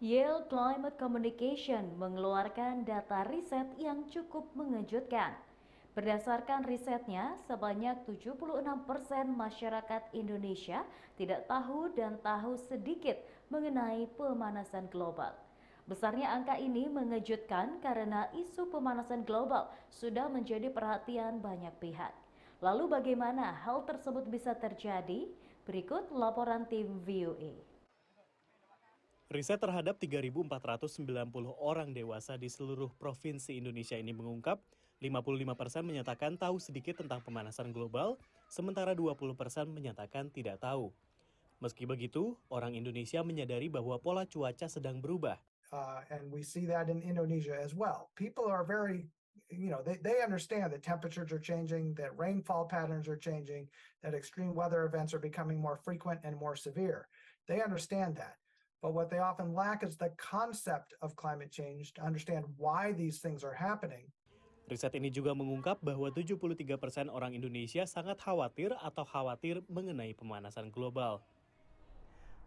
Yale Climate Communication mengeluarkan data riset yang cukup mengejutkan. Berdasarkan risetnya, sebanyak 76% masyarakat Indonesia tidak tahu dan tahu sedikit mengenai pemanasan global. Besarnya angka ini mengejutkan karena isu pemanasan global sudah menjadi perhatian banyak pihak. Lalu bagaimana hal tersebut bisa terjadi? Berikut laporan tim VOA. Riset terhadap 3.490 orang dewasa di seluruh provinsi Indonesia ini mengungkap, 55% persen menyatakan tahu sedikit tentang pemanasan global, sementara 20% persen menyatakan tidak tahu. Meski begitu, orang Indonesia menyadari bahwa pola cuaca sedang berubah. Uh, and we see that in Indonesia as well. People are very you know they, they understand that temperatures are changing that rainfall patterns are changing that extreme weather events are becoming more frequent and more severe they understand that But what they often lack is the concept of climate change to understand why these things are happening. Riset ini juga mengungkap bahwa 73% orang Indonesia sangat khawatir atau khawatir mengenai pemanasan global.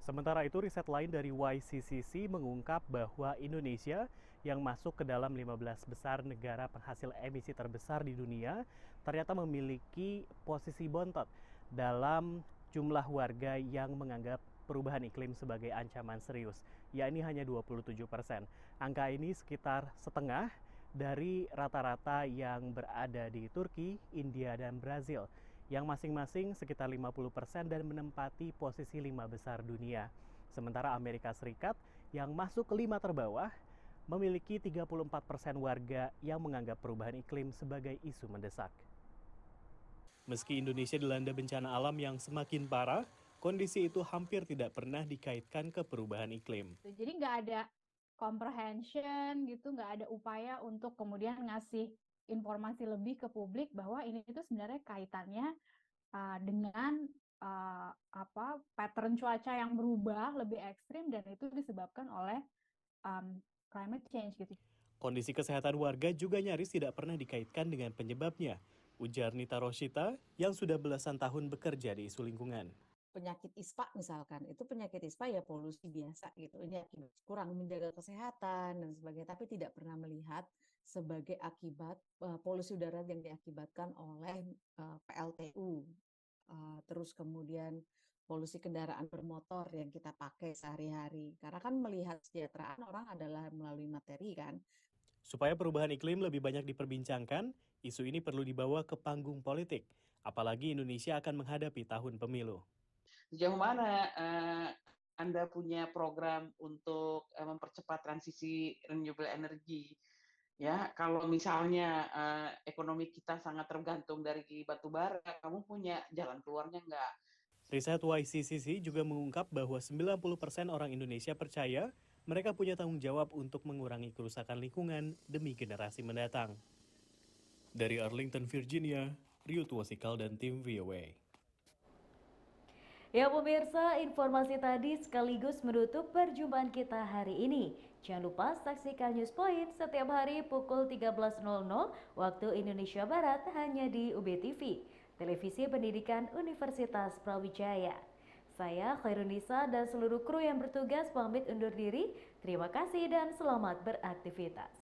Sementara itu, riset lain dari YCCC mengungkap bahwa Indonesia yang masuk ke dalam 15 besar negara penghasil emisi terbesar di dunia ternyata memiliki posisi bontot dalam jumlah warga yang menganggap perubahan iklim sebagai ancaman serius, yakni hanya 27 persen. Angka ini sekitar setengah dari rata-rata yang berada di Turki, India, dan Brazil, yang masing-masing sekitar 50 persen dan menempati posisi lima besar dunia. Sementara Amerika Serikat yang masuk ke lima terbawah memiliki 34 persen warga yang menganggap perubahan iklim sebagai isu mendesak. Meski Indonesia dilanda bencana alam yang semakin parah, kondisi itu hampir tidak pernah dikaitkan ke perubahan iklim. Jadi nggak ada comprehension gitu, nggak ada upaya untuk kemudian ngasih informasi lebih ke publik bahwa ini itu sebenarnya kaitannya uh, dengan uh, apa pattern cuaca yang berubah lebih ekstrim dan itu disebabkan oleh um, climate change gitu. Kondisi kesehatan warga juga nyaris tidak pernah dikaitkan dengan penyebabnya, ujar Nita Roshita yang sudah belasan tahun bekerja di isu lingkungan penyakit ispa misalkan itu penyakit ispa ya polusi biasa gitu ini kurang menjaga kesehatan dan sebagainya tapi tidak pernah melihat sebagai akibat uh, polusi udara yang diakibatkan oleh uh, eh, PLTU uh, eh, terus kemudian polusi kendaraan bermotor yang kita pakai sehari-hari karena kan melihat kesejahteraan orang adalah melalui materi kan Supaya perubahan iklim lebih banyak diperbincangkan, isu ini perlu dibawa ke panggung politik, apalagi Indonesia akan menghadapi tahun pemilu sejauh mana uh, Anda punya program untuk uh, mempercepat transisi renewable energy? Ya, kalau misalnya uh, ekonomi kita sangat tergantung dari batu bara, kamu punya jalan keluarnya nggak? Riset YCCC juga mengungkap bahwa 90% orang Indonesia percaya mereka punya tanggung jawab untuk mengurangi kerusakan lingkungan demi generasi mendatang. Dari Arlington, Virginia, Rio Tuasikal dan tim VOA. Ya pemirsa, informasi tadi sekaligus menutup perjumpaan kita hari ini. Jangan lupa saksikan News Point setiap hari pukul 13.00 waktu Indonesia Barat hanya di UBTV, Televisi Pendidikan Universitas Brawijaya. Saya Khairunisa dan seluruh kru yang bertugas pamit undur diri. Terima kasih dan selamat beraktivitas.